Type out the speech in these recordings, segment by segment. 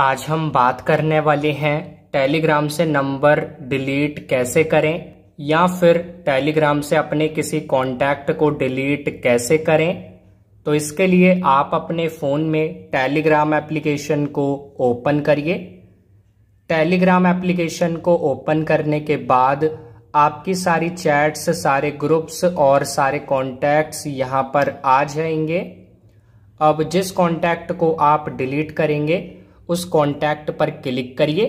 आज हम बात करने वाले हैं टेलीग्राम से नंबर डिलीट कैसे करें या फिर टेलीग्राम से अपने किसी कॉन्टैक्ट को डिलीट कैसे करें तो इसके लिए आप अपने फ़ोन में टेलीग्राम एप्लीकेशन को ओपन करिए टेलीग्राम एप्लीकेशन को ओपन करने के बाद आपकी सारी चैट्स सारे ग्रुप्स और सारे कॉन्टैक्ट्स यहाँ पर आ जाएंगे अब जिस कॉन्टैक्ट को आप डिलीट करेंगे उस कॉन्टैक्ट पर क्लिक करिए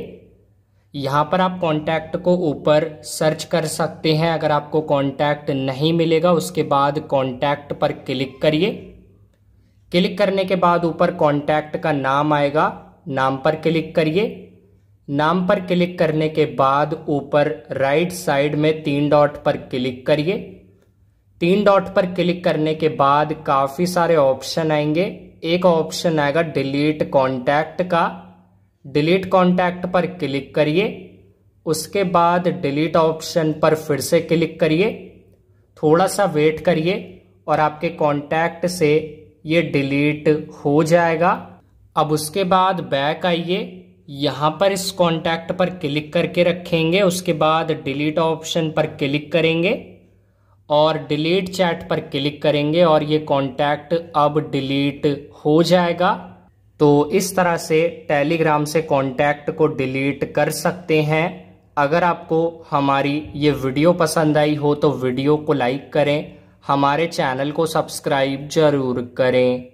यहाँ पर आप कॉन्टैक्ट को ऊपर सर्च कर सकते हैं अगर आपको कॉन्टैक्ट नहीं मिलेगा उसके बाद कॉन्टैक्ट पर क्लिक करिए क्लिक करने के बाद ऊपर कॉन्टैक्ट का नाम आएगा नाम पर क्लिक करिए नाम पर क्लिक करने के बाद ऊपर राइट साइड में तीन डॉट पर क्लिक करिए तीन डॉट पर क्लिक करने के बाद काफ़ी सारे ऑप्शन आएंगे एक ऑप्शन आएगा डिलीट कॉन्टैक्ट का डिलीट कॉन्टैक्ट पर क्लिक करिए उसके बाद डिलीट ऑप्शन पर फिर से क्लिक करिए थोड़ा सा वेट करिए और आपके कॉन्टैक्ट से ये डिलीट हो जाएगा अब उसके बाद बैक आइए यहाँ पर इस कॉन्टैक्ट पर क्लिक करके रखेंगे उसके बाद डिलीट ऑप्शन पर क्लिक करेंगे और डिलीट चैट पर क्लिक करेंगे और ये कॉन्टैक्ट अब डिलीट हो जाएगा तो इस तरह से टेलीग्राम से कॉन्टैक्ट को डिलीट कर सकते हैं अगर आपको हमारी ये वीडियो पसंद आई हो तो वीडियो को लाइक करें हमारे चैनल को सब्सक्राइब जरूर करें